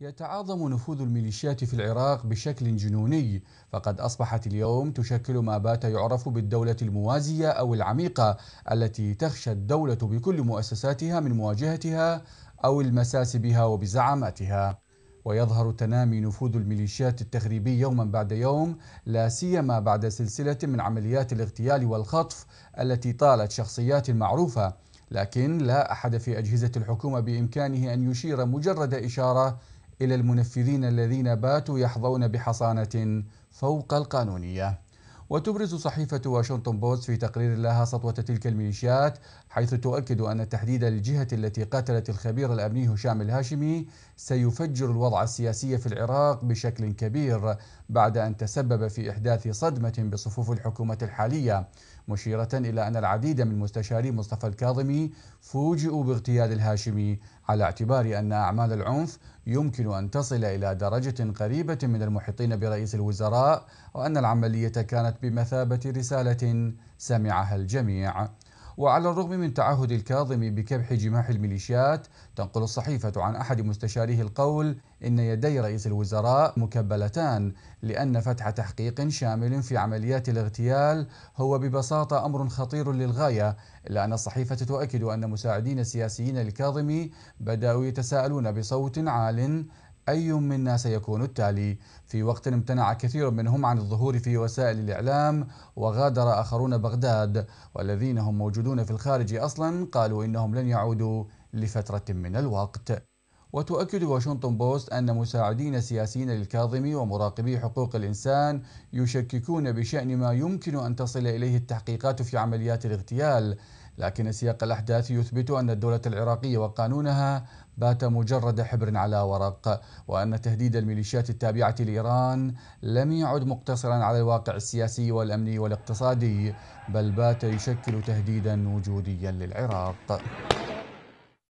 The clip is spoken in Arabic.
يتعاظم نفوذ الميليشيات في العراق بشكل جنوني فقد أصبحت اليوم تشكل ما بات يعرف بالدولة الموازية أو العميقة التي تخشى الدولة بكل مؤسساتها من مواجهتها أو المساس بها وبزعاماتها ويظهر تنامي نفوذ الميليشيات التخريبي يوما بعد يوم لا سيما بعد سلسلة من عمليات الاغتيال والخطف التي طالت شخصيات معروفة لكن لا أحد في أجهزة الحكومة بإمكانه أن يشير مجرد إشارة إلى المنفذين الذين باتوا يحظون بحصانة فوق القانونية وتبرز صحيفة واشنطن بوست في تقرير لها سطوة تلك الميليشيات حيث تؤكد أن تحديد الجهة التي قاتلت الخبير الأمني هشام الهاشمي سيفجر الوضع السياسي في العراق بشكل كبير بعد أن تسبب في إحداث صدمة بصفوف الحكومة الحالية مشيرة إلى أن العديد من مستشاري مصطفى الكاظمي فوجئوا باغتيال الهاشمي على اعتبار أن أعمال العنف يمكن أن تصل إلى درجة قريبة من المحيطين برئيس الوزراء وأن العملية كانت كانت بمثابة رسالة سمعها الجميع وعلى الرغم من تعهد الكاظم بكبح جماح الميليشيات تنقل الصحيفة عن أحد مستشاريه القول إن يدي رئيس الوزراء مكبلتان لأن فتح تحقيق شامل في عمليات الاغتيال هو ببساطة أمر خطير للغاية إلا أن الصحيفة تؤكد أن مساعدين سياسيين الكاظم بدأوا يتساءلون بصوت عال أي منا سيكون التالي في وقت امتنع كثير منهم عن الظهور في وسائل الإعلام وغادر آخرون بغداد والذين هم موجودون في الخارج أصلا قالوا إنهم لن يعودوا لفترة من الوقت وتؤكد واشنطن بوست أن مساعدين سياسيين للكاظمي ومراقبي حقوق الإنسان يشككون بشأن ما يمكن أن تصل إليه التحقيقات في عمليات الاغتيال لكن سياق الأحداث يثبت أن الدولة العراقية وقانونها بات مجرد حبر على ورق وأن تهديد الميليشيات التابعة لإيران لم يعد مقتصرا على الواقع السياسي والأمني والاقتصادي بل بات يشكل تهديدا وجوديا للعراق